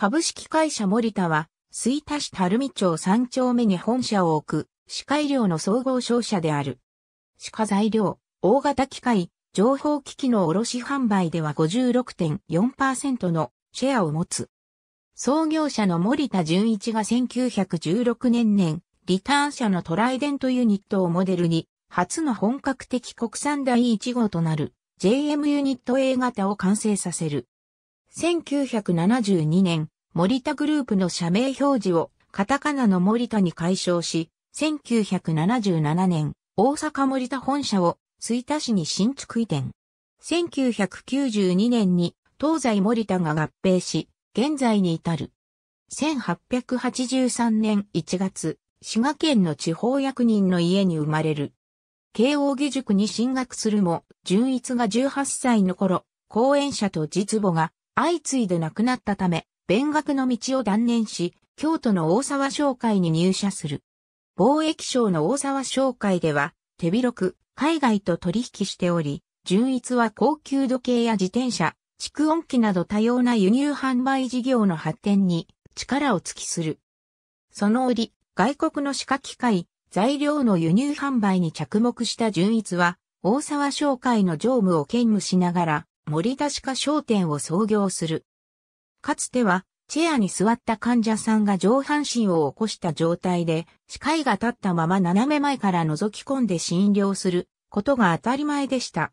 株式会社森田は、水田市垂水町3丁目に本社を置く、歯科医療の総合商社である。歯科材料、大型機械、情報機器の卸販売では56.4%のシェアを持つ。創業者の森田純一が1916年年、リターン社のトライデントユニットをモデルに、初の本格的国産第1号となる JM ユニット A 型を完成させる。1972年、森田グループの社名表示をカタカナの森田に解消し、1977年、大阪森田本社を水田市に新築移転。1992年に東西森田が合併し、現在に至る。1883年1月、滋賀県の地方役人の家に生まれる。慶応義塾に進学するも、純一が18歳の頃、講演者と実母が相次いで亡くなったため、勉学の道を断念し、京都の大沢商会に入社する。貿易商の大沢商会では、手広く海外と取引しており、純一は高級時計や自転車、蓄音機など多様な輸入販売事業の発展に力を尽きする。その折、外国の歯科機械、材料の輸入販売に着目した純一は、大沢商会の常務を兼務しながら、森田歯科商店を創業する。かつては、チェアに座った患者さんが上半身を起こした状態で、視界が立ったまま斜め前から覗き込んで診療することが当たり前でした。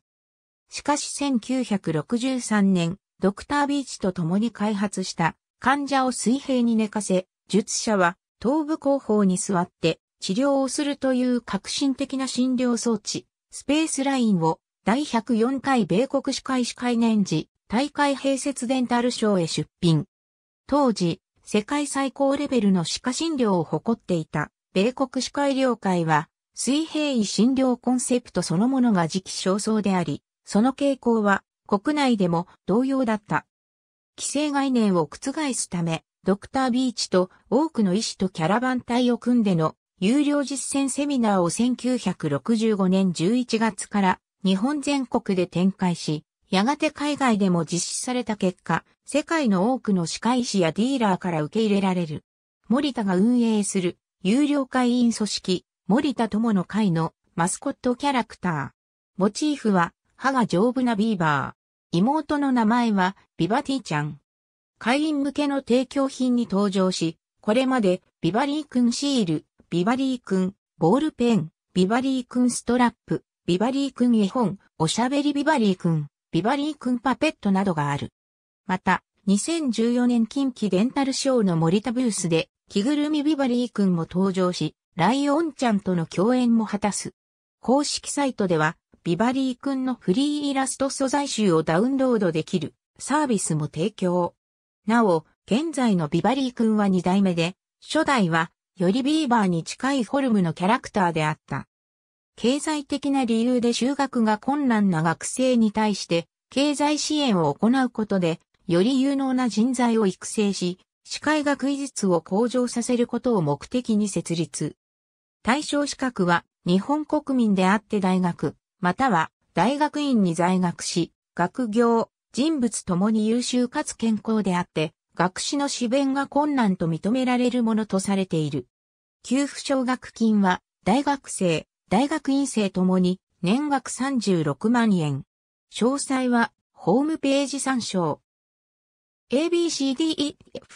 しかし1963年、ドクタービーチと共に開発した患者を水平に寝かせ、術者は頭部後方に座って治療をするという革新的な診療装置、スペースラインを第104回米国司会司会年次大会併設デンタル賞へ出品。当時、世界最高レベルの歯科診療を誇っていた米国歯科医療会は水平医診療コンセプトそのものが時期尚早であり、その傾向は国内でも同様だった。規制概念を覆すため、ドクター・ビーチと多くの医師とキャラバン隊を組んでの有料実践セミナーを1965年11月から日本全国で展開し、やがて海外でも実施された結果、世界の多くの歯科医師やディーラーから受け入れられる。森田が運営する有料会員組織、森田友の会のマスコットキャラクター。モチーフは歯が丈夫なビーバー。妹の名前はビバティちゃん。会員向けの提供品に登場し、これまでビバリー君シール、ビバリー君ボールペン、ビバリー君ストラップ、ビバリー君絵本、おしゃべりビバリー君、ビバリー君パペットなどがある。また、2014年近畿デンタルショーの森田ブースで、着ぐるみビバリー君も登場し、ライオンちゃんとの共演も果たす。公式サイトでは、ビバリー君のフリーイラスト素材集をダウンロードできるサービスも提供。なお、現在のビバリー君は2代目で、初代はよりビーバーに近いフォルムのキャラクターであった。経済的な理由で就学が困難な学生に対して、経済支援を行うことで、より有能な人材を育成し、歯科医学技術を向上させることを目的に設立。対象資格は、日本国民であって大学、または大学院に在学し、学業、人物ともに優秀かつ健康であって、学士の支弁が困難と認められるものとされている。給付奨学金は、大学生、大学院生ともに年額36万円。詳細はホームページ参照。ABCDEF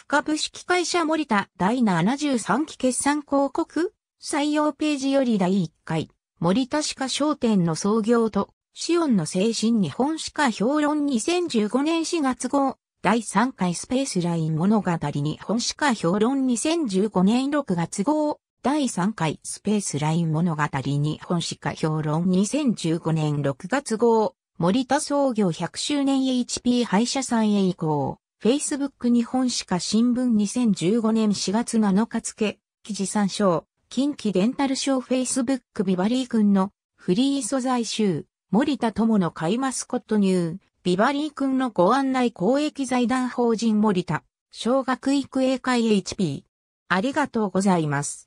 株式会社森田第73期決算広告採用ページより第1回森田歯科商店の創業とシオンの精神日本歯科評論2015年4月号第3回スペースライン物語日本歯科評論2015年6月号第3回スペースライン物語日本史家評論2015年6月号、森田創業100周年 HP 廃車さんへ移行、Facebook 日本史家新聞2015年4月7日付、記事参照、近畿デンタルショー Facebook ビバリー君のフリー素材集、森田友の買いマスコットニュー、ビバリー君のご案内公益財団法人森田、小学育英会 HP。ありがとうございます。